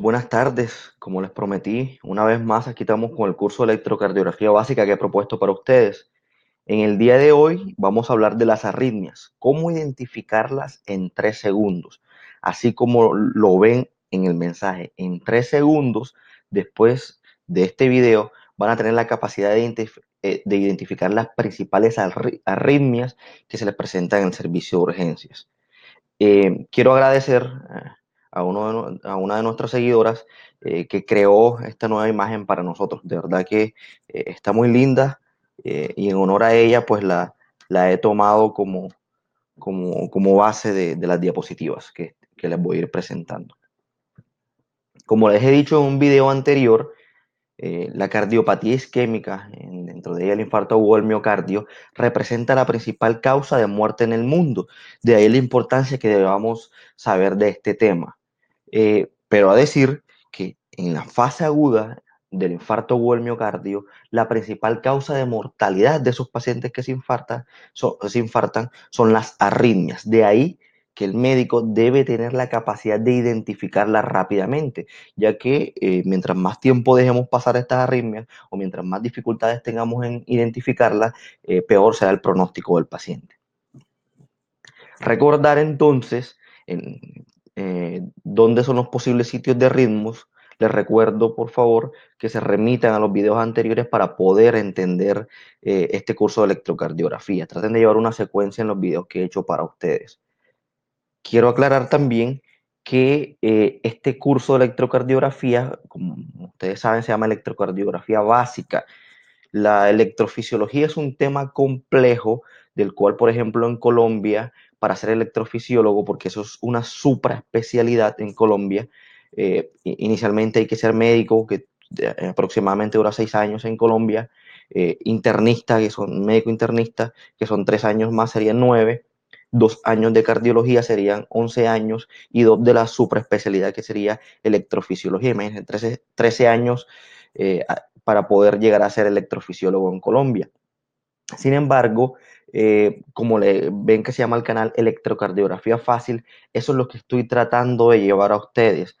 buenas tardes. Como les prometí, una vez más aquí estamos con el curso de electrocardiografía básica que he propuesto para ustedes. En el día de hoy vamos a hablar de las arritmias, cómo identificarlas en tres segundos, así como lo ven en el mensaje. En tres segundos, después de este video, van a tener la capacidad de, eh, identificar las principales arritmias que se les presentan en el servicio de urgencias. Eh, quiero agradecer eh, a, una de nuestras seguidoras eh, que creó esta nueva imagen para nosotros. De verdad que eh, está muy linda eh, y en honor a ella pues la, he tomado como, base de, las diapositivas que, que les voy a ir presentando. Como les he dicho en un video anterior, la cardiopatía isquémica, dentro de ella el infarto o el miocardio, representa la principal causa de muerte en el mundo. De ahí la importancia que debamos saber de este tema. Eh, pero a decir que en la fase aguda del infarto o el miocardio, la principal causa de mortalidad de esos pacientes que se infartan, son, las arritmias. De ahí que el médico debe tener la capacidad de identificarlas rápidamente, ya que eh, mientras más tiempo dejemos pasar estas arritmias o mientras más dificultades tengamos en identificarlas, eh, peor será el pronóstico del paciente. Recordar entonces, eh, dónde son los posibles sitios de ritmos. Les recuerdo, por favor, que se remitan a los videos anteriores para poder entender eh, este curso de electrocardiografía. Traten de llevar una secuencia en los videos que he hecho para ustedes. Quiero aclarar también que eh, este curso de electrocardiografía, como ustedes saben, se llama electrocardiografía básica. La electrofisiología es un tema complejo del cual, por ejemplo, en Colombia para ser electrofisiólogo, porque eso es una supraespecialidad en Colombia. Eh, inicialmente hay que ser médico, que eh, aproximadamente dura seis años en Colombia, eh, internista, que son médico internista, que son tres años más, serían nueve, dos años de cardiología serían once años y dos de la supraespecialidad que sería electrofisiología. Imagínense, 13, años para poder llegar a ser electrofisiólogo en Colombia. Sin embargo, eh, como le ven que se llama el canal electrocardiografía fácil, eso es lo que estoy tratando de llevar a ustedes.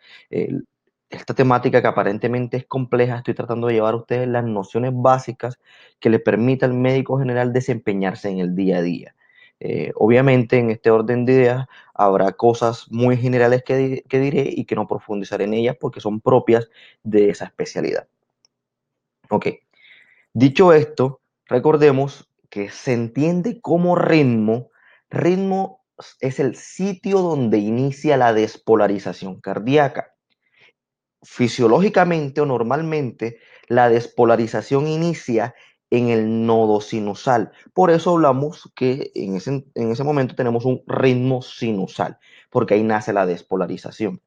esta temática que aparentemente es compleja, estoy tratando de llevar a ustedes las nociones básicas que le permita al médico general desempeñarse en el día a día. Eh, obviamente en este orden de ideas habrá cosas muy generales que, que diré y que no profundizaré en ellas porque son propias de esa especialidad. Ok, dicho esto, Recordemos que se entiende como ritmo. Ritmo es el sitio donde inicia la despolarización cardíaca. Fisiológicamente o normalmente, la despolarización inicia en el nodo sinusal. Por eso hablamos que en ese, en ese momento tenemos un ritmo sinusal, porque ahí nace la despolarización.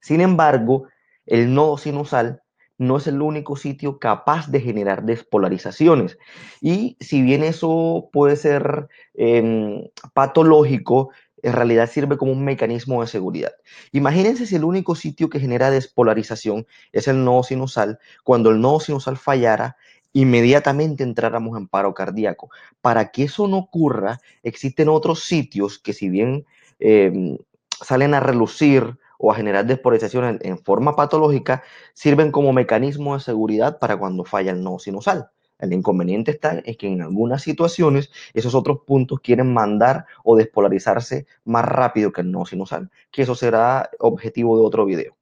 Sin embargo, el nodo sinusal no es el único sitio capaz de generar despolarizaciones. Y si bien eso puede ser em, patológico, en realidad sirve como un mecanismo de seguridad. Imagínense si el único sitio que genera despolarización es el nodo sinusal, cuando el nodo sinusal fallara, inmediatamente entráramos en paro cardíaco. Para que eso no ocurra, existen otros sitios que si bien em, salen a relucir o a generar despolarización en, forma patológica sirven como mecanismo de seguridad para cuando falla el nodo sinusal. El inconveniente está es que en algunas situaciones esos otros puntos quieren mandar o despolarizarse más rápido que el nodo sinusal, que eso será objetivo de otro video.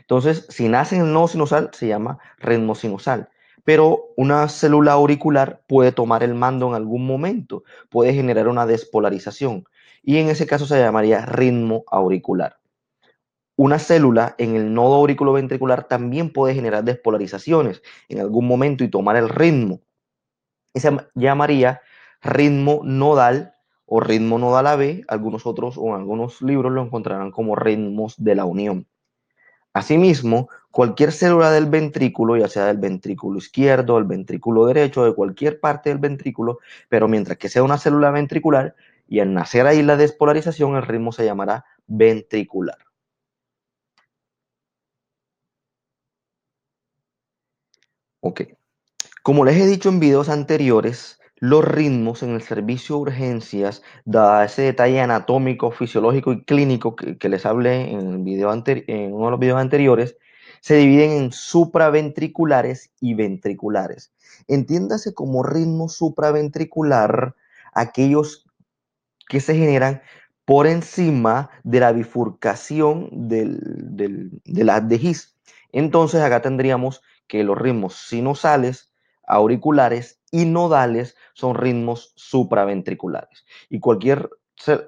Entonces, si nace el nodo sinusal, se llama ritmo sinusal pero una célula auricular puede tomar el mando en algún momento, puede generar una despolarización y en ese caso se llamaría ritmo auricular. Una célula en el nodo auriculoventricular también puede generar despolarizaciones en algún momento y tomar el ritmo. Se llamaría ritmo nodal o ritmo nodal AB. Algunos otros o algunos libros lo encontrarán como ritmos de la unión. Asimismo, cualquier célula del ventrículo, ya sea del ventrículo izquierdo, del ventrículo derecho, de cualquier parte del ventrículo, pero mientras que sea una célula ventricular y al nacer ahí la despolarización, el ritmo se llamará ventricular. Ok. Como les he dicho en videos anteriores, los ritmos en el servicio de urgencias, dada ese detalle anatómico, fisiológico y clínico que, les hablé en, el en uno de los videos anteriores, se dividen en supraventriculares y ventriculares. Entiéndase como ritmo supraventricular aquellos que se generan por encima de la bifurcación del, del, de la de Entonces acá tendríamos que los ritmos sinusales, auriculares y nodales son ritmos supraventriculares. Y cualquier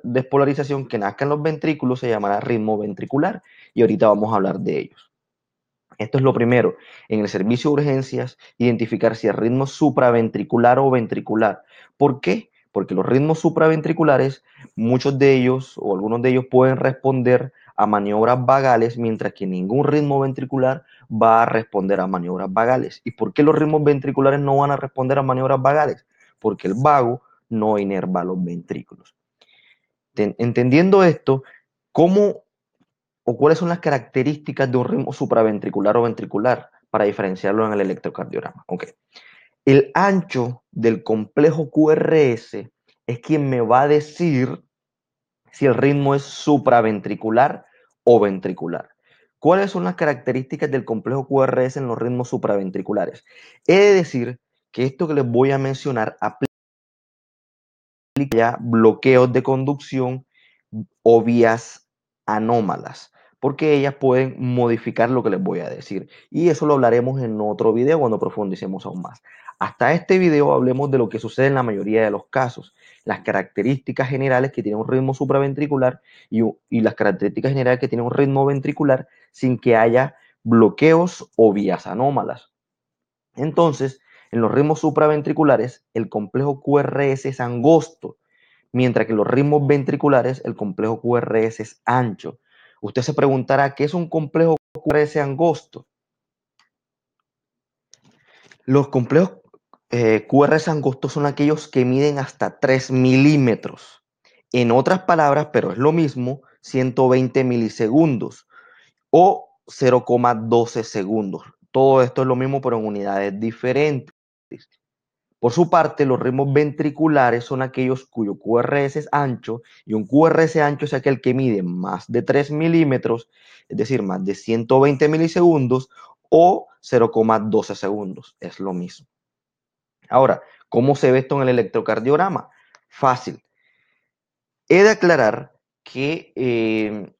despolarización que nazca en los ventrículos se llamará ritmo ventricular y ahorita vamos a hablar de ellos. Esto es lo primero. En el servicio de urgencias, identificar si es ritmo supraventricular o ventricular. ¿Por qué? Porque los ritmos supraventriculares, muchos de ellos o algunos de ellos pueden responder a maniobras vagales, mientras que ningún ritmo ventricular va a responder a maniobras vagales. ¿Y por qué los ritmos ventriculares no van a responder a maniobras vagales? Porque el vago no inerva los ventrículos. Entendiendo esto, ¿cómo o cuáles son las características de un ritmo supraventricular o ventricular para diferenciarlo en el electrocardiograma? ok El ancho del complejo QRS es quien me va a decir si el ritmo es supraventricular o ventricular. ¿Cuáles son las características del complejo QRS en los ritmos supraventriculares? He de decir que esto que les voy a mencionar aplica ya bloqueos de conducción o vías anómalas, porque ellas pueden modificar lo que les voy a decir. Y eso lo hablaremos en otro video cuando profundicemos aún más. Hasta este video hablemos de lo que sucede en la mayoría de los casos, las características generales que tiene un ritmo supraventricular y, las características generales que tiene un ritmo ventricular sin que haya bloqueos o vías anómalas. Entonces, en los ritmos supraventriculares, el complejo QRS es angosto, mientras que en los ritmos ventriculares, el complejo QRS es ancho. Usted se preguntará, ¿qué es un complejo QRS angosto? Los complejos QRs eh, angostos son aquellos que miden hasta 3 milímetros. En otras palabras, pero es lo mismo, 120 milisegundos o 0,12 segundos. Todo esto es lo mismo, pero en unidades diferentes. Por su parte, los ritmos ventriculares son aquellos cuyo QRS es ancho y un QRS ancho es aquel que mide más de 3 milímetros, es decir, más de 120 milisegundos o 0,12 segundos. Es lo mismo. Ahora, ¿cómo se ve esto en el electrocardiograma? Fácil. He de aclarar que em,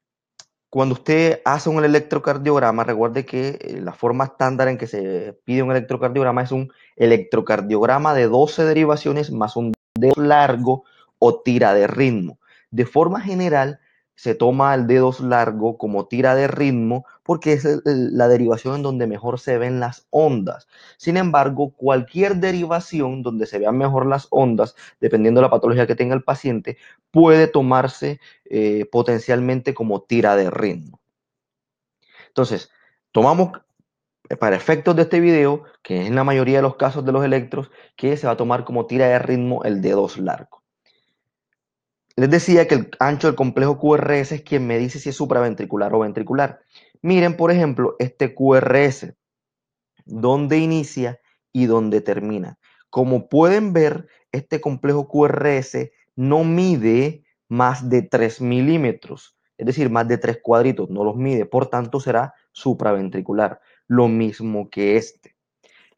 cuando usted hace un electrocardiograma, recuerde que eh, la forma estándar en que se pide un electrocardiograma es un electrocardiograma de 12 derivaciones más un dedo largo o tira de ritmo. De forma general, se toma el dedos largo como tira de ritmo porque es la derivación en donde mejor se ven las ondas. Sin embargo, cualquier derivación donde se vean mejor las ondas, dependiendo de la patología que tenga el paciente, puede tomarse eh, potencialmente como tira de ritmo. Entonces, tomamos para efectos de este video, que es en la mayoría de los casos de los electros, que se va a tomar como tira de ritmo el dedos largo. Les decía que el ancho del complejo QRS es quien me dice si es supraventricular o ventricular. Miren, por ejemplo, este QRS, dónde inicia y dónde termina. Como pueden ver, este complejo QRS no mide más de 3 milímetros, es decir, más de 3 cuadritos, no los mide, por tanto será supraventricular, lo mismo que este.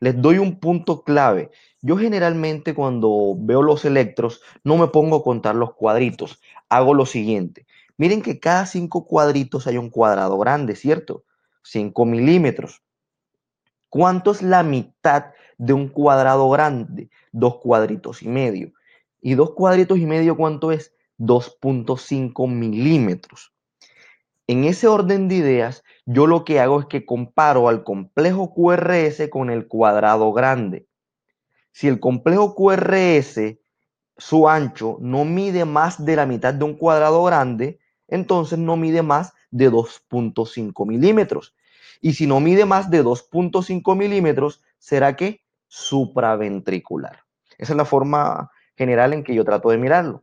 Les doy un punto clave yo generalmente cuando veo los electros no me pongo a contar los cuadritos. Hago lo siguiente. Miren que cada cinco cuadritos hay un cuadrado grande, ¿cierto? 5 milímetros. ¿Cuánto es la mitad de un cuadrado grande? Dos cuadritos y medio. ¿Y dos cuadritos y medio cuánto es? 2.5 milímetros. En ese orden de ideas, yo lo que hago es que comparo al complejo QRS con el cuadrado grande. Si el complejo QRS, su ancho, no mide más de la mitad de un cuadrado grande, entonces no mide más de 2.5 milímetros. Y si no mide más de 2.5 milímetros, será que supraventricular. Esa es la forma general en que yo trato de mirarlo.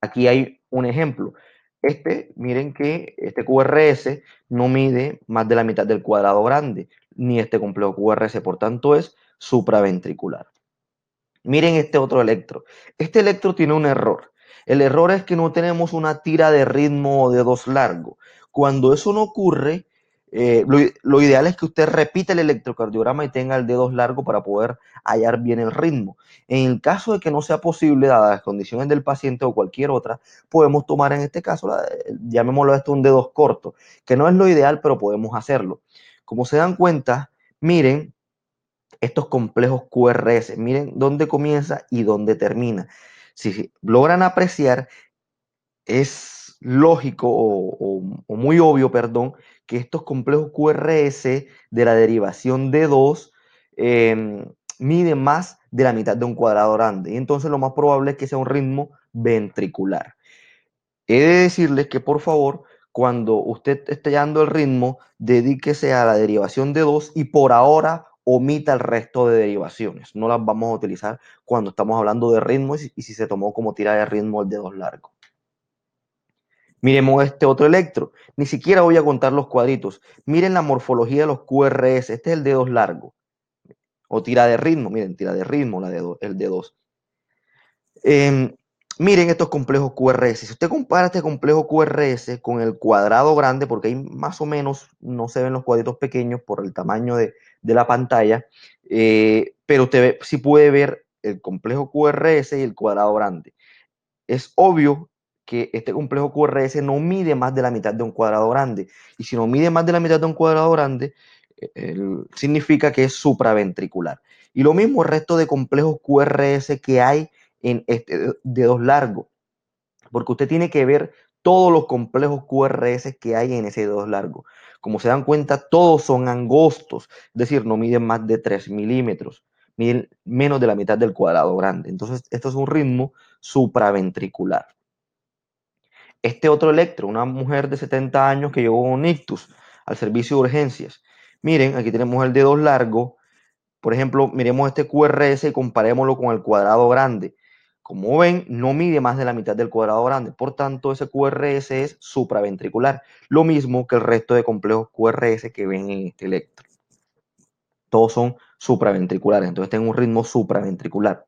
Aquí hay un ejemplo. Este, miren que este QRS no mide más de la mitad del cuadrado grande, ni este complejo QRS, por tanto es supraventricular. Miren este otro electro. Este electro tiene un error. El error es que no tenemos una tira de ritmo o dedos largo. Cuando eso no ocurre, eh, lo, ideal es que usted repita el electrocardiograma y tenga el dedo largo para poder hallar bien el ritmo. En el caso de que no sea posible, dadas las condiciones del paciente o cualquier otra, podemos tomar en este caso, eh, llamémoslo esto un dedo corto, que no es lo ideal, pero podemos hacerlo. Como se dan cuenta, miren, estos complejos QRS. Miren dónde comienza y dónde termina. Si logran apreciar, es lógico o, muy obvio, perdón, que estos complejos QRS de la derivación de 2 em, miden más de la mitad de un cuadrado grande. Y entonces lo más probable es que sea un ritmo ventricular. He de decirles que por favor, cuando usted esté dando el ritmo, dedíquese a la derivación de 2 y por ahora omita el resto de derivaciones. No las vamos a utilizar cuando estamos hablando de ritmo y si se tomó como tira de ritmo el dedo largo. Miremos este otro electro. Ni siquiera voy a contar los cuadritos. Miren la morfología de los QRS. Este es el dedo largo. O tira de ritmo. Miren, tira de ritmo, la de el dedo 2. Em, Miren estos complejos QRS. Si usted compara este complejo QRS con el cuadrado grande, porque ahí más o menos no se ven los cuadritos pequeños por el tamaño de, la pantalla, eh, pero usted sí puede ver el complejo QRS y el cuadrado grande. Es obvio que este complejo QRS no mide más de la mitad de un cuadrado grande. Y si no mide más de la mitad de un cuadrado grande, e, significa que es supraventricular. Y lo mismo el resto de complejos QRS que hay en este dedos largo, porque usted tiene que ver todos los complejos QRS que hay en ese dedos largo. Como se dan cuenta, todos son angostos, es decir, no miden más de 3 milímetros, miden menos de la mitad del cuadrado grande. Entonces, esto es un ritmo supraventricular. Este otro electro, una mujer de 70 años que llevó un ictus al servicio de urgencias. Miren, aquí tenemos el dedo largo. Por ejemplo, miremos este QRS y comparémoslo con el cuadrado grande. Como ven, no mide más de la mitad del cuadrado grande, por tanto ese QRS es supraventricular, lo mismo que el resto de complejos QRS que ven en este electro. Todos son supraventriculares, entonces tengo un ritmo supraventricular.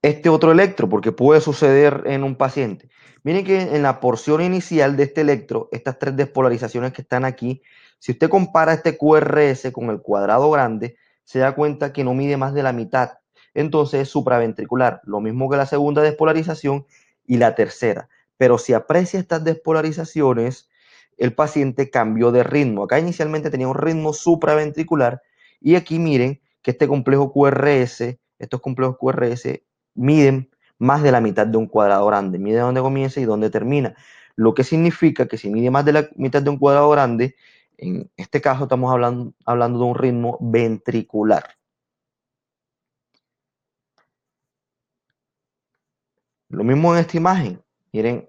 Este otro electro, porque puede suceder en un paciente. Miren que en la porción inicial de este electro, estas tres despolarizaciones que están aquí, si usted compara este QRS con el cuadrado grande, se da cuenta que no mide más de la mitad entonces supraventricular, lo mismo que la segunda despolarización y la tercera. Pero si aprecia estas despolarizaciones, el paciente cambió de ritmo. Acá inicialmente tenía un ritmo supraventricular y aquí miren que este complejo QRS, estos complejos QRS miden más de la mitad de un cuadrado grande, mide dónde comienza y dónde termina, lo que significa que si mide más de la mitad de un cuadrado grande, en este caso estamos hablando, hablando de un ritmo ventricular. Lo mismo en esta imagen. Miren,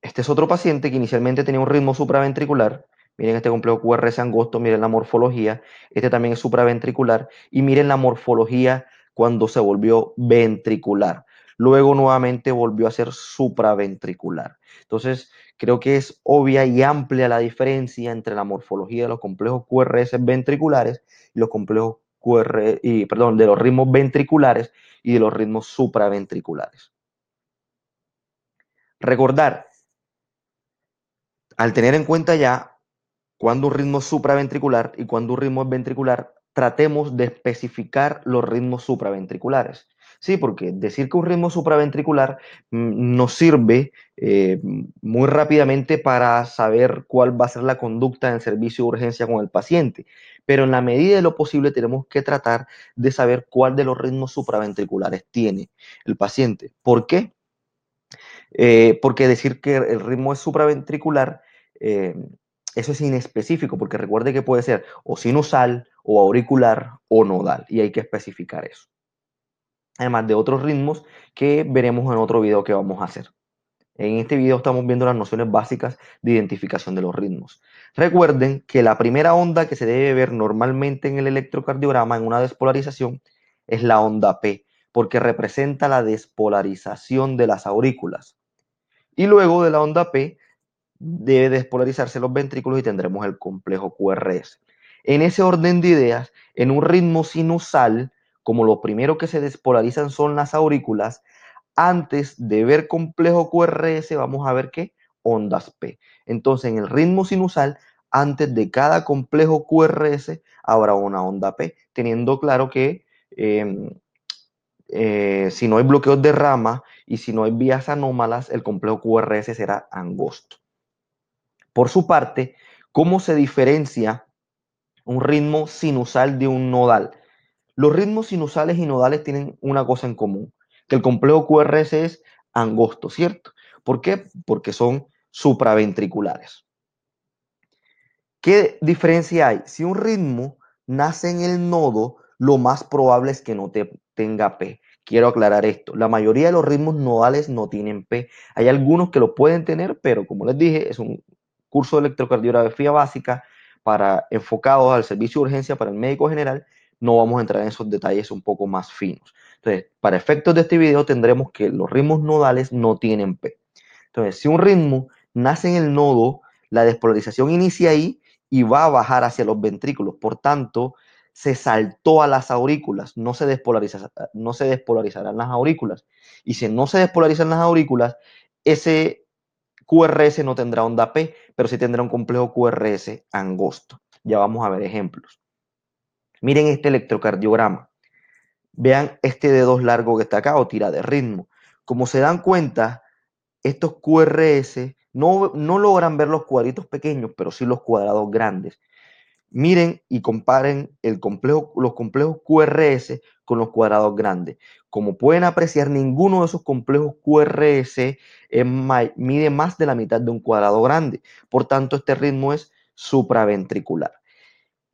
este es otro paciente que inicialmente tenía un ritmo supraventricular. Miren este complejo QRS angosto, miren la morfología. Este también es supraventricular. Y miren la morfología cuando se volvió ventricular. Luego nuevamente volvió a ser supraventricular. Entonces, creo que es obvia y amplia la diferencia entre la morfología de los complejos QRS ventriculares y los complejos QRS, y, perdón, de los ritmos ventriculares y de los ritmos supraventriculares. Recordar, al tener en cuenta ya cuando un ritmo es supraventricular y cuando un ritmo es ventricular, tratemos de especificar los ritmos supraventriculares. Sí, porque decir que un ritmo supraventricular mm, nos sirve eh, muy rápidamente para saber cuál va a ser la conducta en servicio de urgencia con el paciente. Pero en la medida de lo posible tenemos que tratar de saber cuál de los ritmos supraventriculares tiene el paciente. ¿Por qué? Eh, porque decir que el ritmo es supraventricular, eh, eso es inespecífico, porque recuerde que puede ser o sinusal, o auricular, o nodal, y hay que especificar eso. Además de otros ritmos que veremos en otro video que vamos a hacer. En este video estamos viendo las nociones básicas de identificación de los ritmos. Recuerden que la primera onda que se debe ver normalmente en el electrocardiograma en una despolarización es la onda P, porque representa la despolarización de las aurículas. Y luego de la onda P debe despolarizarse los ventrículos y tendremos el complejo QRS. En ese orden de ideas, en un ritmo sinusal, como lo primero que se despolarizan son las aurículas, antes de ver complejo QRS vamos a ver qué ondas P. Entonces, en el ritmo sinusal, antes de cada complejo QRS habrá una onda P, teniendo claro que em, eh, si no hay bloqueos de rama y si no hay vías anómalas, el complejo QRS será angosto. Por su parte, ¿cómo se diferencia un ritmo sinusal de un nodal? Los ritmos sinusales y nodales tienen una cosa en común, que el complejo QRS es angosto, ¿cierto? ¿Por qué? Porque son supraventriculares. ¿Qué diferencia hay? Si un ritmo nace en el nodo, lo más probable es que no te tenga P. Quiero aclarar esto. La mayoría de los ritmos nodales no tienen P. Hay algunos que lo pueden tener, pero como les dije, es un curso de electrocardiografía básica para enfocados al servicio de urgencia para el médico general. No vamos a entrar en esos detalles un poco más finos. Entonces, para efectos de este video tendremos que los ritmos nodales no tienen P. Entonces, si un ritmo nace en el nodo, la despolarización inicia ahí y va a bajar hacia los ventrículos. Por tanto, se saltó a las aurículas, no se, no se despolarizarán las aurículas. Y si no se despolarizan las aurículas, ese QRS no tendrá onda P, pero sí tendrá un complejo QRS angosto. Ya vamos a ver ejemplos. Miren este electrocardiograma. Vean este dedo largo que está acá o tira de ritmo. Como se dan cuenta, estos QRS no, no logran ver los cuadritos pequeños, pero sí los cuadrados grandes Miren y comparen complejo, los complejos QRS con los cuadrados grandes. Como pueden apreciar, ninguno de esos complejos QRS mide más de la mitad de un cuadrado grande. Por tanto, este ritmo es supraventricular.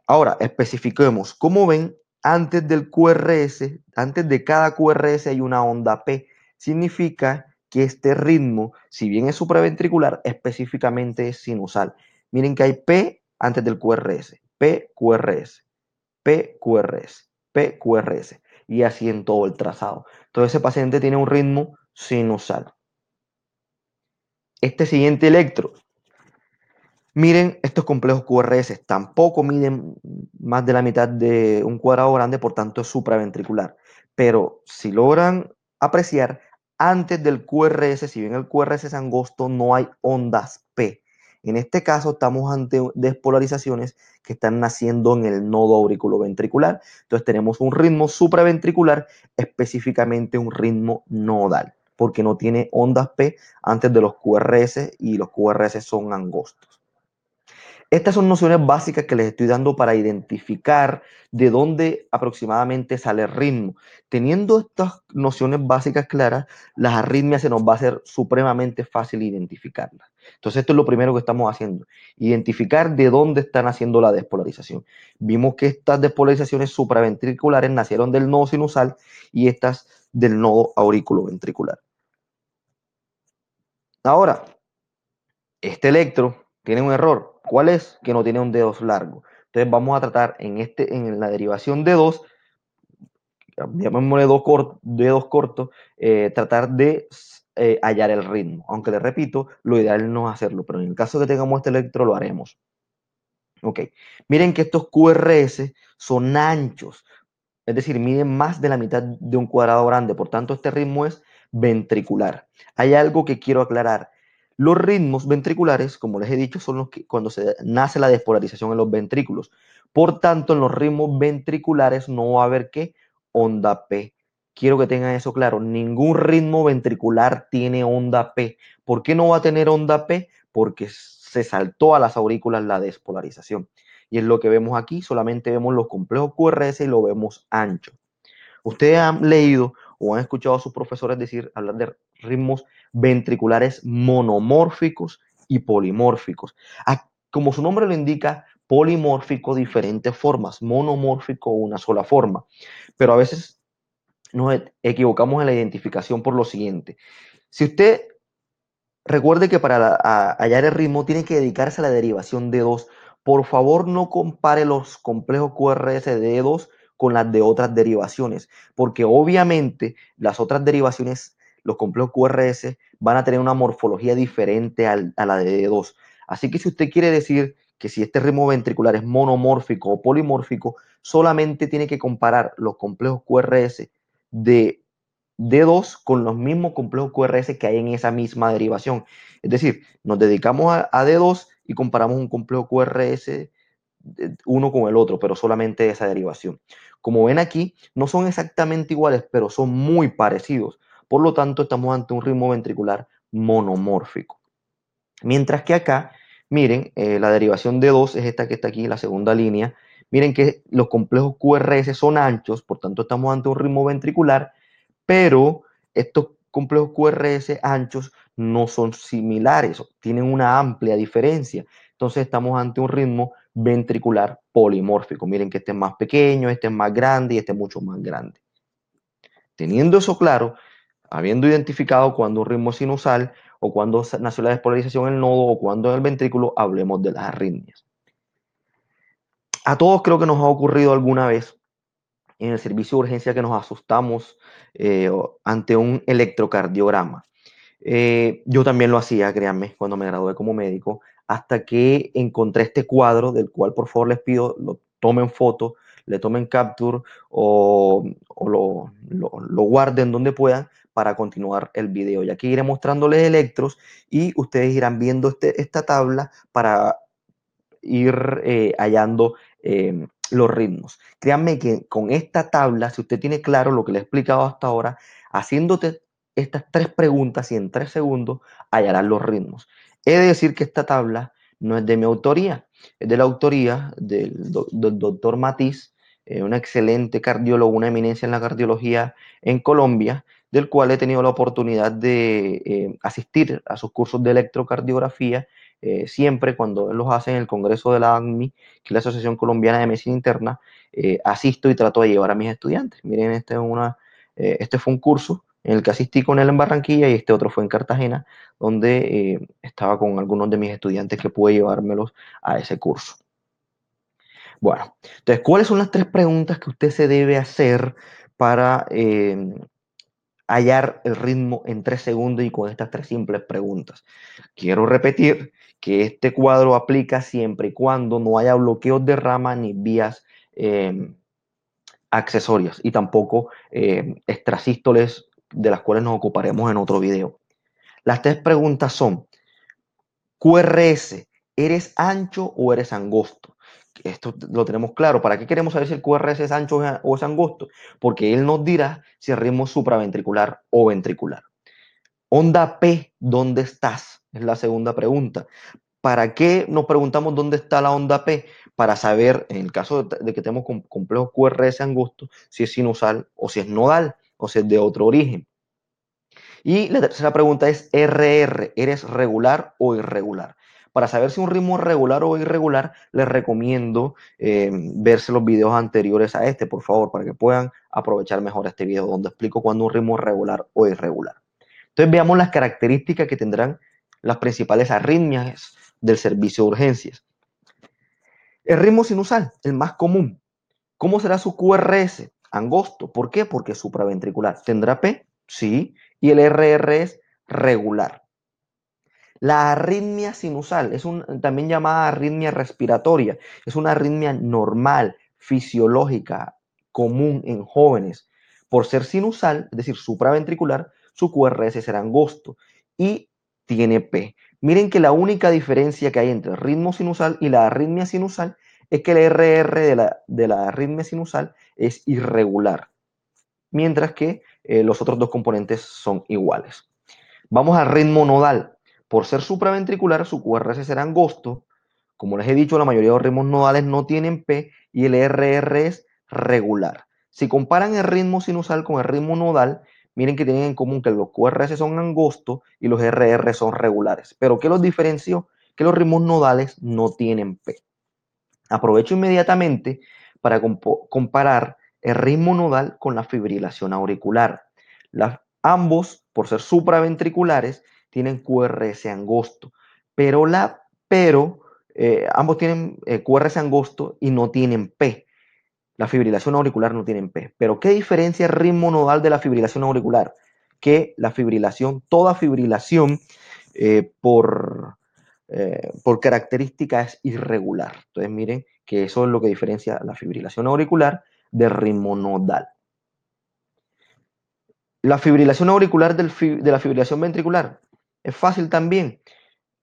Ahora, especificemos. Como ven, antes del QRS, antes de cada QRS hay una onda P. Significa que este ritmo, si bien es supraventricular, específicamente es sinusal. Miren que hay P antes del QRS. PQRS, PQRS, PQRS, y así en todo el trazado. Entonces ese paciente tiene un ritmo sinusal. Este siguiente electro, miren estos complejos QRS, tampoco miden más de la mitad de un cuadrado grande, por tanto es supraventricular. Pero si logran apreciar, antes del QRS, si bien el QRS es angosto, no hay ondas P. En este caso estamos ante despolarizaciones que están naciendo en el nodo auriculoventricular. Entonces tenemos un ritmo supraventricular, específicamente un ritmo nodal, porque no tiene ondas P antes de los QRS y los QRS son angostos. Estas son nociones básicas que les estoy dando para identificar de dónde aproximadamente sale el ritmo. Teniendo estas nociones básicas claras, las arritmias se nos va a ser supremamente fácil identificarlas. Entonces, esto es lo primero que estamos haciendo, identificar de dónde están haciendo la despolarización. Vimos que estas despolarizaciones supraventriculares nacieron del nodo sinusal y estas del nodo auriculoventricular. Ahora, este electro tiene un error. ¿Cuál es? Que no tiene un dedo largo. Entonces vamos a tratar en, este, en la derivación de dos llamémosle dedos cortos, eh, tratar de eh, hallar el ritmo. Aunque le repito, lo ideal no es hacerlo, pero en el caso que tengamos este electro lo haremos. Ok, miren que estos QRS son anchos, es decir, miden más de la mitad de un cuadrado grande, por tanto este ritmo es ventricular. Hay algo que quiero aclarar. Los ritmos ventriculares, como les he dicho, son los que cuando se nace la despolarización en los ventrículos. Por tanto, en los ritmos ventriculares no va a haber que onda P quiero que tengan eso claro, ningún ritmo ventricular tiene onda P. ¿Por qué no va a tener onda P? Porque se saltó a las aurículas la despolarización. Y es lo que vemos aquí, solamente vemos los complejos QRS y lo vemos ancho. Ustedes han leído o han escuchado a sus profesores decir, hablar de ritmos ventriculares monomórficos y polimórficos. Como su nombre lo indica, polimórfico diferentes formas, monomórfico una sola forma. Pero a veces nos e-, equivocamos en la identificación por lo siguiente. Si usted recuerde que para hallar el ritmo tiene que dedicarse a la derivación de 2. Por favor, no compare los complejos QRS de 2 con las de otras derivaciones, porque obviamente las otras derivaciones, los complejos QRS, van a tener una morfología diferente a la de D2. Así que si usted quiere decir que si este ritmo ventricular es monomórfico o polimórfico, solamente tiene que comparar los complejos QRS de D2 con los mismos complejos QRS que hay en esa misma derivación. Es decir, nos dedicamos a, D2 y comparamos un complejo QRS eh, uno con el otro, pero solamente esa derivación. Como ven aquí, no son exactamente iguales, pero son muy parecidos. Por lo tanto, estamos ante un ritmo ventricular monomórfico. Mientras que acá, miren, eh, la derivación d 2 es esta que está aquí, la segunda línea, Miren que los complejos QRS son anchos, por tanto estamos ante un ritmo ventricular, pero estos complejos QRS anchos no son similares, tienen una amplia diferencia. Entonces estamos ante un ritmo ventricular polimórfico. Miren que este es más pequeño, este es más grande y este es mucho más grande. Teniendo eso claro, habiendo identificado cuando un ritmo sinusal o cuando nació la despolarización en el nodo o cuando en el ventrículo, hablemos de las arritmias a todos creo que nos ha ocurrido alguna vez en el servicio de urgencia que nos asustamos eh, ante un electrocardiograma. Eh, yo también lo hacía, créanme, cuando me gradué como médico, hasta que encontré este cuadro del cual por favor les pido lo tomen foto, le tomen capture o, lo, guarden donde puedan para continuar el video. ya que iré mostrándoles electros y ustedes irán viendo este, esta tabla para ir eh, hallando Em, los ritmos. Créanme que con esta tabla, si usted tiene claro lo que le he explicado hasta ahora, haciéndote estas tres preguntas y en tres segundos hallarán los ritmos. He de decir que esta tabla no es de mi autoría, es de la autoría del, doctor Matiz, eh, un excelente cardiólogo, una eminencia en la cardiología en Colombia, del cual he tenido la oportunidad de eh, asistir a sus cursos de electrocardiografía eh, siempre cuando los hace en el Congreso de la ANMI, que es la Asociación Colombiana de Medicina Interna, eh, asisto y trato de llevar a mis estudiantes. Miren, este, eh, este fue un curso en el que asistí con él en Barranquilla y este otro fue en Cartagena, donde estaba con algunos de mis estudiantes que pude llevármelos a ese curso. Bueno, entonces, ¿cuáles son las tres preguntas que usted se debe hacer para hallar el ritmo en tres segundos y con estas tres simples preguntas. Quiero repetir que este cuadro aplica siempre y cuando no haya bloqueos de rama ni vías em, accesorias y tampoco eh, de las cuales nos ocuparemos en otro video. Las tres preguntas son, QRS, ¿eres ancho o eres angosto? esto lo tenemos claro. ¿Para qué queremos saber si el QRS es ancho o es angosto? Porque él nos dirá si el ritmo supraventricular o ventricular. Onda P, ¿dónde estás? Es la segunda pregunta. ¿Para qué nos preguntamos dónde está la onda P? Para saber, en el caso de que tenemos complejos QRS angosto, si es sinusal o si es nodal o si es de otro origen. Y la tercera pregunta es RR, ¿eres regular o irregular? Para saber si un ritmo es regular o irregular, les recomiendo eh, verse los videos anteriores a este, por favor, para que puedan aprovechar mejor este video donde explico cuándo un ritmo es regular o irregular. Entonces veamos las características que tendrán las principales arritmias del servicio de urgencias. El ritmo sinusal, el más común. ¿Cómo será su QRS? Angosto. ¿Por qué? Porque es supraventricular. ¿Tendrá P? Sí. Y el RR es regular. La arritmia sinusal es un, también llamada arritmia respiratoria. Es una arritmia normal, fisiológica, común en jóvenes. Por ser sinusal, es decir, supraventricular, su QRS será angosto y tiene P. Miren que la única diferencia que hay entre el ritmo sinusal y la arritmia sinusal es que el RR de la, arritmia sinusal es irregular, mientras que eh, los otros dos componentes son iguales. Vamos al ritmo nodal. Por ser supraventricular, su QRS será angosto. Como les he dicho, la mayoría de los ritmos nodales no tienen P y el RR e es regular. Si comparan el ritmo sinusal con el ritmo nodal, miren que tienen en común que los QRS son angostos y los RR e son regulares. Pero ¿qué los diferenció? Que los ritmos nodales no tienen P. Aprovecho inmediatamente para comparar el ritmo nodal con la fibrilación auricular. ambos, por ser supraventriculares, tienen QRS angosto, pero, la, pero eh, ambos tienen eh, QRS angosto y no tienen P. La fibrilación auricular no tiene P. Pero ¿qué diferencia el ritmo nodal de la fibrilación auricular? Que la fibrilación, toda fibrilación eh, por, por característica es irregular. Entonces miren que eso es lo que diferencia la fibrilación auricular de ritmo nodal. La fibrilación auricular de la fibrilación ventricular es fácil también.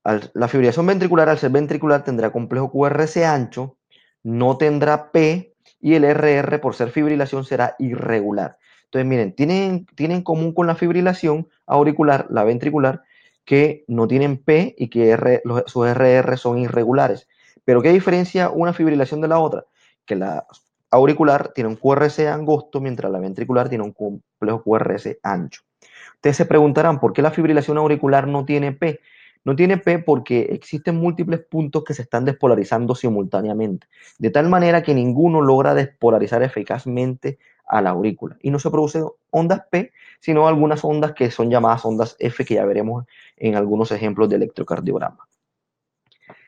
la fibrilación ventricular, al ser ventricular, tendrá complejo QRS ancho, no tendrá P y el RR, por ser fibrilación, será irregular. Entonces, miren, tienen, tienen en común con la fibrilación auricular, la ventricular, que no tienen P y que R, sus RR son irregulares. Pero ¿qué diferencia una fibrilación de la otra? Que la auricular tiene un QRS angosto, mientras la ventricular tiene un complejo QRS ancho. Ustedes se preguntarán por qué la fibrilación auricular no tiene P. No tiene P porque existen múltiples puntos que se están despolarizando simultáneamente, de tal manera que ninguno logra despolarizar eficazmente a la aurícula. Y no se producen ondas P, sino algunas ondas que son llamadas ondas F, que ya veremos en algunos ejemplos de electrocardiograma.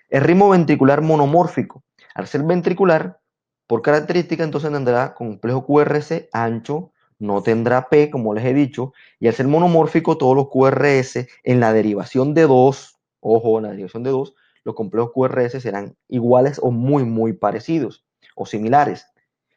El ritmo ventricular monomórfico. Al ser ventricular, por característica, entonces tendrá complejo QRC ancho, no tendrá P, como les he dicho, y al ser monomórfico, todos los QRS en la derivación de 2, ojo, en la derivación de 2, los complejos QRS serán iguales o muy, muy parecidos o similares,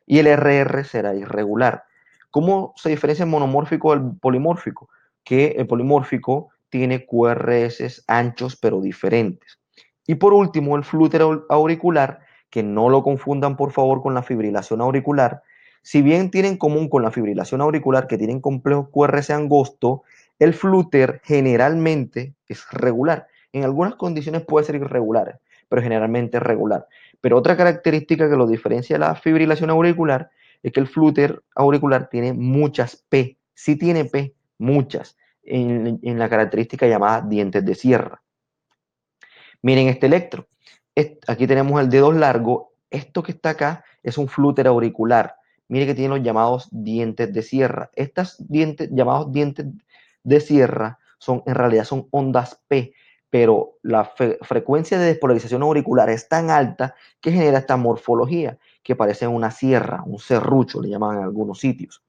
y el RR será irregular. ¿Cómo se diferencia el monomórfico del polimórfico? Que el polimórfico tiene QRS anchos pero diferentes. Y por último, el flúter auricular, que no lo confundan por favor con la fibrilación auricular, si bien tienen en común con la fibrilación auricular que tienen complejo QRS angosto, el flúter generalmente es regular. En algunas condiciones puede ser irregular, pero generalmente es regular. Pero otra característica que lo diferencia de la fibrilación auricular es que el flúter auricular tiene muchas P. Sí tiene P, muchas, en, la característica llamada dientes de sierra. Miren este electro. aquí tenemos el dedo largo. Esto que está acá es un flúter auricular mire que tiene los llamados dientes de sierra. Estos dientes, llamados dientes de sierra son, en realidad son ondas P, pero la frecuencia de despolarización auricular es tan alta que genera esta morfología que parece una sierra, un serrucho, le llaman en algunos sitios.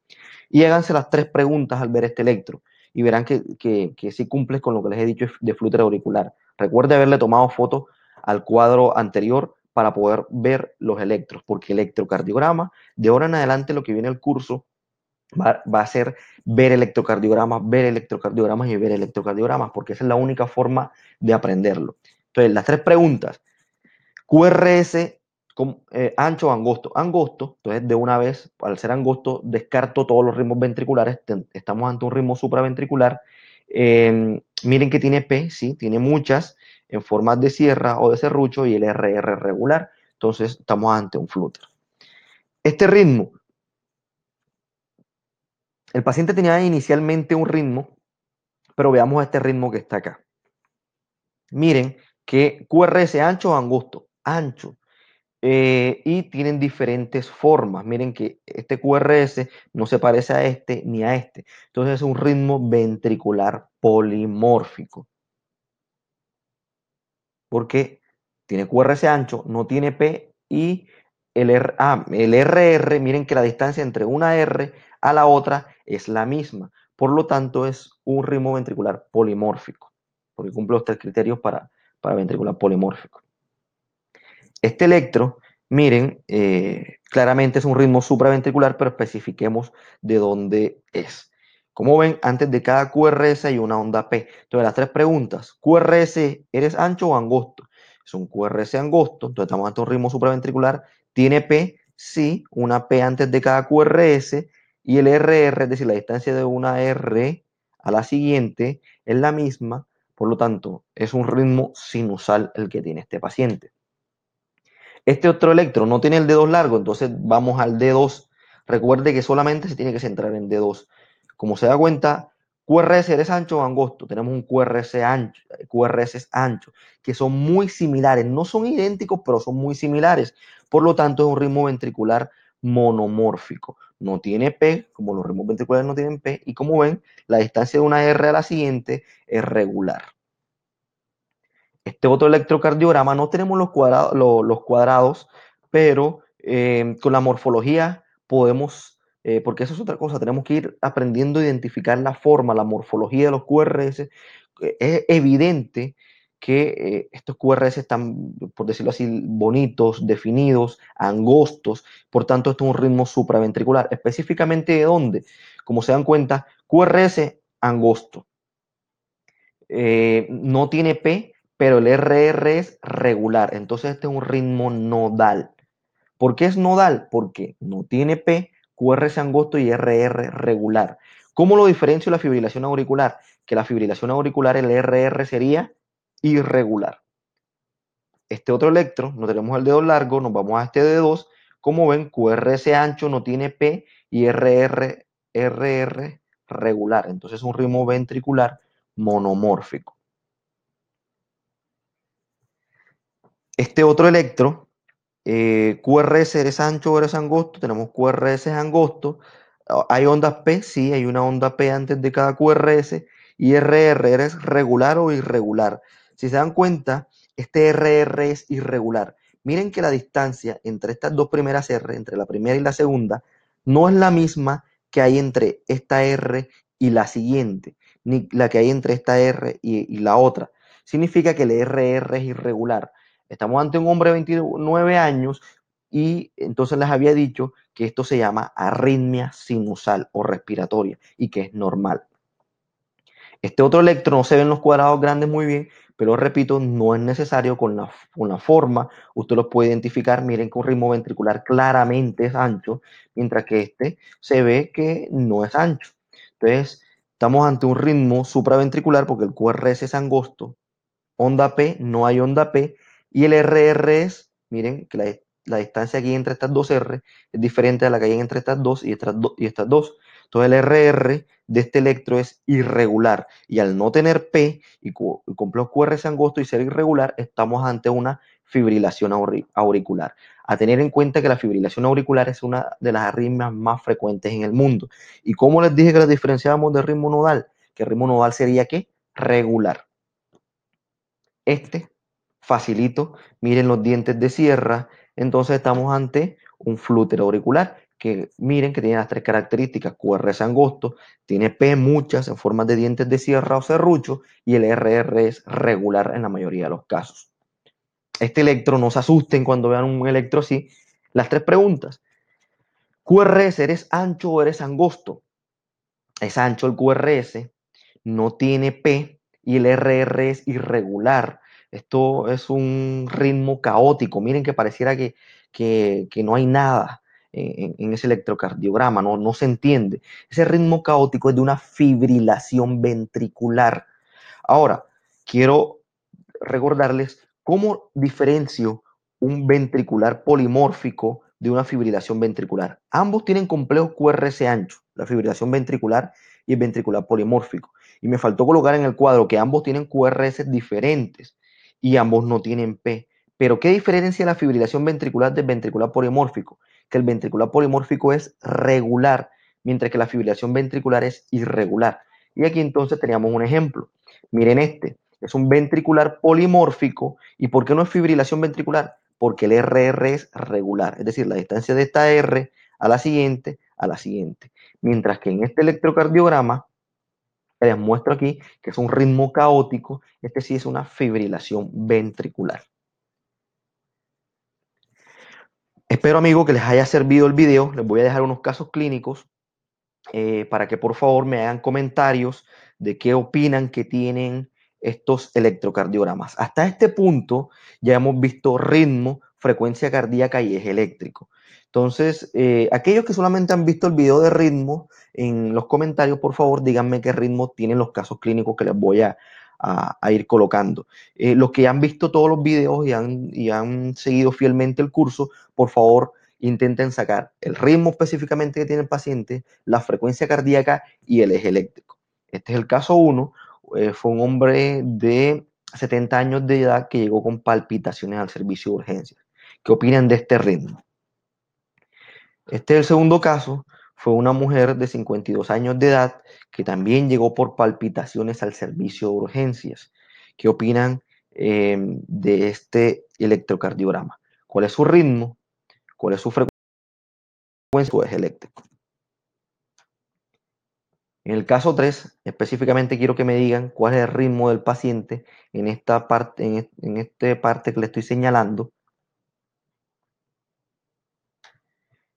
Y háganse las tres preguntas al ver este electro y verán que, que, sí cumples con lo que les he dicho de flúter auricular. Recuerde haberle tomado foto al cuadro anterior para poder ver los electros, porque electrocardiograma, de ahora en adelante lo que viene el curso va, a ser ver electrocardiogramas, ver electrocardiogramas y ver electrocardiogramas, porque esa es la única forma de aprenderlo. Entonces, las tres preguntas. QRS eh, ancho o angosto. Angosto, entonces de una vez, al ser angosto, descarto todos los ritmos ventriculares, estamos ante un ritmo supraventricular. Eh, miren que tiene P, sí, tiene muchas, en forma de sierra o de serrucho y el RR regular. Entonces estamos ante un flúter. Este ritmo. El paciente tenía inicialmente un ritmo, pero veamos este ritmo que está acá. Miren que QRS ancho o angusto, ancho. Eh, y tienen diferentes formas. Miren que este QRS no se parece a este ni a este. Entonces es un ritmo ventricular polimórfico porque tiene QRS ancho, no tiene P y el, RR, ah, miren que la distancia entre una R a la otra es la misma. Por lo tanto, es un ritmo ventricular polimórfico, porque cumple los tres criterios para, para ventricular polimórfico. Este electro, miren, eh, claramente es un ritmo supraventricular, pero especifiquemos de dónde es. Como ven, antes de cada QRS hay una onda P. Entonces, las tres preguntas. QRS, ¿eres ancho o angosto? Es un QRS angosto, entonces estamos ante un ritmo supraventricular. ¿Tiene P? Sí, una P antes de cada QRS. Y el RR, es decir, la distancia de una R a la siguiente es la misma. Por lo tanto, es un ritmo sinusal el que tiene este paciente. Este otro electro no tiene el d largo, entonces vamos al D2. Recuerde que solamente se tiene que centrar en D2. Como se da cuenta, QRS es ancho o angosto. Tenemos un QRS ancho, eh, QRS ancho, que son muy similares. No son idénticos, pero son muy similares. Por lo tanto, es un ritmo ventricular monomórfico. No tiene P, como los ritmos ventriculares no tienen P. Y como ven, la distancia de una R a la siguiente es regular. Este otro electrocardiograma no tenemos los, cuadrados, pero eh, con la morfología podemos eh, porque eso es otra cosa, tenemos que ir aprendiendo a identificar la forma, la morfología de los QRS. Eh, es evidente que eh, estos QRS están, por decirlo así, bonitos, definidos, angostos, por tanto, esto es un ritmo supraventricular. Específicamente de dónde, como se dan cuenta, QRS angosto. no tiene P, pero el RR es regular. Entonces este es un ritmo nodal. ¿Por qué es nodal? Porque no tiene P, QRS angosto y RR regular. ¿Cómo lo diferencio la fibrilación auricular? Que la fibrilación auricular, el RR sería irregular. Este otro electro, no tenemos el dedo largo, nos vamos a este de 2 Como ven, QRS ancho no tiene P y RR, RR regular. Entonces es un ritmo ventricular monomórfico. Este otro electro eh, QRS eres ancho o eres angosto, tenemos QRS angosto. Hay ondas P, sí, hay una onda P antes de cada QRS. Y RR eres regular o irregular. Si se dan cuenta, este RR es irregular. Miren que la distancia entre estas dos primeras R, entre la primera y la segunda, no es la misma que hay entre esta R y la siguiente, ni la que hay entre esta R y la otra. Significa que el RR es irregular. Estamos ante un hombre de 29 años y entonces les había dicho que esto se llama arritmia sinusal o respiratoria y que es normal. Este otro electro no se ve en los cuadrados grandes muy bien, pero repito, no es necesario con la, forma. Usted lo puede identificar, miren que un ritmo ventricular claramente es ancho, mientras que este se ve que no es ancho. Entonces, estamos ante un ritmo supraventricular porque el QRS es angosto. Onda P, no hay onda P, y el RR es, miren, que la, distancia aquí entre estas dos R es diferente a la que hay entre estas dos y estas, estas dos. Entonces el RR de este electro es irregular y al no tener P y, los complejo QR angosto y ser irregular, estamos ante una fibrilación auricular. A tener en cuenta que la fibrilación auricular es una de las arritmias más frecuentes en el mundo. Y cómo les dije que las diferenciábamos del ritmo nodal, que el ritmo nodal sería qué? Regular. Este facilito, miren los dientes de sierra, entonces estamos ante un flúter auricular que miren que tiene las tres características, QRS angosto, tiene P muchas en forma de dientes de sierra o serrucho y el RR es regular en la mayoría de los casos. Este electro, no se asusten cuando vean un electro así. Las tres preguntas. QRS, ¿eres ancho o eres angosto? Es ancho el QRS, no tiene P y el RR es irregular. Esto es un ritmo caótico. Miren que pareciera que, no hay nada en, ese electrocardiograma, no, se entiende. Ese ritmo caótico es de una fibrilación ventricular. Ahora, quiero recordarles cómo diferencio un ventricular polimórfico de una fibrilación ventricular. Ambos tienen complejos QRS ancho, la fibrilación ventricular y el ventricular polimórfico. Y me faltó colocar en el cuadro que ambos tienen QRS diferentes y ambos no tienen P. Pero ¿qué diferencia la fibrilación ventricular del ventricular polimórfico? Que el ventricular polimórfico es regular, mientras que la fibrilación ventricular es irregular. Y aquí entonces teníamos un ejemplo. Miren este, es un ventricular polimórfico. ¿Y por qué no es fibrilación ventricular? Porque el RR es regular, es decir, la distancia de esta R a la siguiente a la siguiente. Mientras que en este electrocardiograma les muestro aquí, que es un ritmo caótico, este sí es una fibrilación ventricular. Espero, amigo, que les haya servido el video. Les voy a dejar unos casos clínicos eh, para que por favor me hagan comentarios de qué opinan que tienen estos electrocardiogramas. Hasta este punto ya hemos visto ritmo, frecuencia cardíaca y eje eléctrico. Entonces, eh, aquellos que solamente han visto el video de ritmo, en los comentarios, por favor, díganme qué ritmo tienen los casos clínicos que les voy a, ir colocando. Eh, los que han visto todos los videos y han, seguido fielmente el curso, por favor, intenten sacar el ritmo específicamente que tiene el paciente, la frecuencia cardíaca y el eje eléctrico. Este es el caso 1. Eh, fue un hombre de 70 años de edad que llegó con palpitaciones al servicio de urgencias. ¿Qué opinan de este ritmo. Este es el segundo caso, fue una mujer de 52 años de edad que también llegó por palpitaciones al servicio de urgencias. ¿Qué opinan em, de este electrocardiograma? ¿Cuál es su ritmo? ¿Cuál es su frecuencia? ¿Es pues, eléctrico? En el caso 3, específicamente quiero que me digan cuál es el ritmo del paciente en esta parte, en, en esta parte que le estoy señalando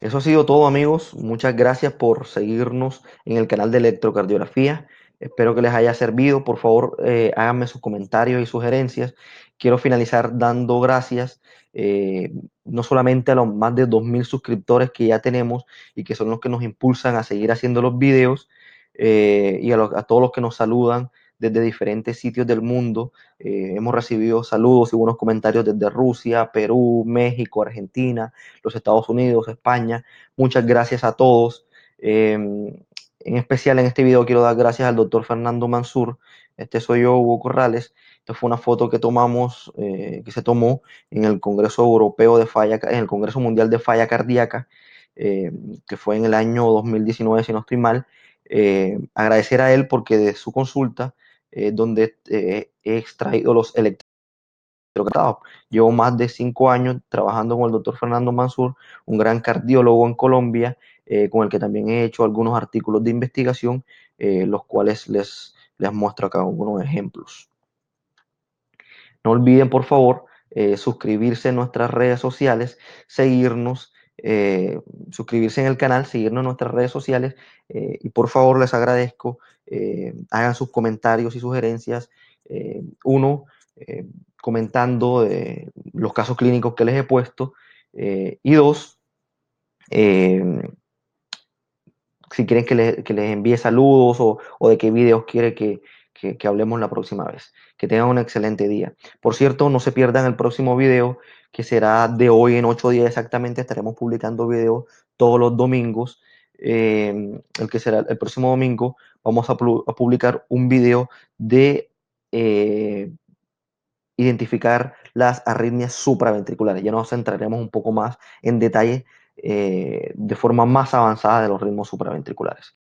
Eso ha sido todo amigos. Muchas gracias por seguirnos en el canal de electrocardiografía. Espero que les haya servido. Por favor, eh, háganme sus comentarios y sugerencias. Quiero finalizar dando gracias eh, no solamente a los más de 2.000 suscriptores que ya tenemos y que son los que nos impulsan a seguir haciendo los videos eh, y a todos los que nos saludan desde diferentes sitios del mundo. Eh, hemos recibido saludos y buenos comentarios desde Rusia, Perú, México, Argentina, los Estados Unidos, España. Muchas gracias a todos. Em, en especial en este video quiero dar gracias al doctor Fernando Mansur. Este soy yo, Hugo Corrales. Esta fue una foto que tomamos, eh, que se tomó en el Congreso Europeo de Falla, en el Congreso Mundial de Falla Cardíaca, em, que fue en el año 2019, si no estoy mal. Em, agradecer a él porque de su consulta eh, donde eh, he extraído los electrocardiogramas. Llevo más de cinco años trabajando con el doctor Fernando Mansur, un gran cardiólogo en Colombia, eh, con el que también he hecho algunos artículos de investigación, los cuales les, les muestro acá algunos ejemplos. No olviden, por favor, suscribirse en nuestras redes sociales, seguirnos eh, suscribirse en el canal, seguirnos en nuestras redes sociales eh, y por favor les agradezco, eh, hagan sus comentarios y sugerencias. uno, comentando los casos clínicos que les he puesto y dos, si quieren que, les, que les envíe saludos o, de qué videos quiere que, que hablemos la próxima vez. Que tengan un excelente día. Por cierto, no se pierdan el próximo video que será de hoy en ocho días exactamente. Estaremos publicando videos todos los domingos. Em, el que será el próximo domingo, vamos a, publicar un video de eh, identificar las arritmias supraventriculares. Ya nos centraremos un poco más en detalle eh, de forma más avanzada de los ritmos supraventriculares.